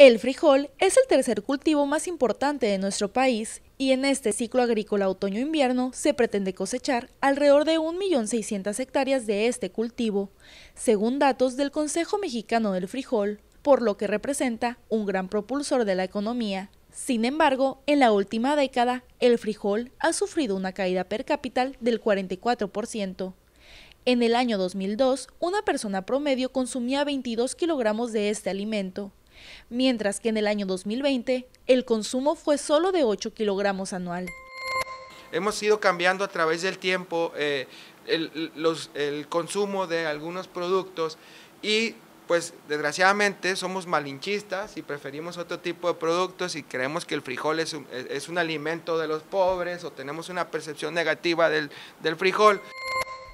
El frijol es el tercer cultivo más importante de nuestro país y en este ciclo agrícola otoño-invierno se pretende cosechar alrededor de 1.600.000 hectáreas de este cultivo, según datos del Consejo Mexicano del Frijol, por lo que representa un gran propulsor de la economía. Sin embargo, en la última década, el frijol ha sufrido una caída per cápita del 44%. En el año 2002, una persona promedio consumía 22 kilogramos de este alimento mientras que en el año 2020 el consumo fue solo de 8 kilogramos anual. Hemos ido cambiando a través del tiempo eh, el, consumo de algunos productos y pues desgraciadamente somos malinchistas y preferimos otro tipo de productos y creemos que el frijol es un, e, alimento de los pobres o tenemos una percepción negativa del frijol.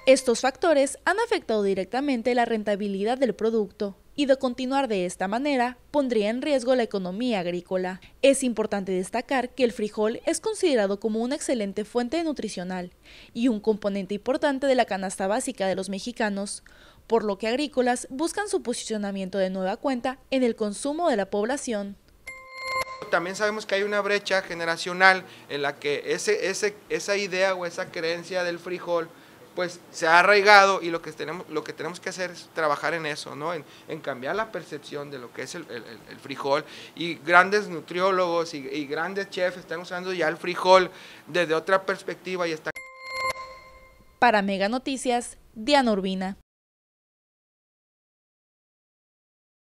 Estos factores han afectado directamente la rentabilidad del producto, y de continuar de esta manera pondría en riesgo la economía agrícola. Es importante destacar que el frijol es considerado como una excelente fuente nutricional y un componente importante de la canasta básica de los mexicanos, por lo que agrícolas buscan su posicionamiento de nueva cuenta en el consumo de la población. También sabemos que hay una brecha generacional en la que ese, esa idea o esa creencia del frijol pues se ha arraigado y lo que tenemos, lo que, tenemos que hacer es trabajar en eso, ¿no? en, cambiar la percepción de lo que es el, frijol. Y grandes nutriólogos y, grandes chefs están usando ya el frijol desde otra perspectiva y está Para Mega Noticias, Diana Urbina.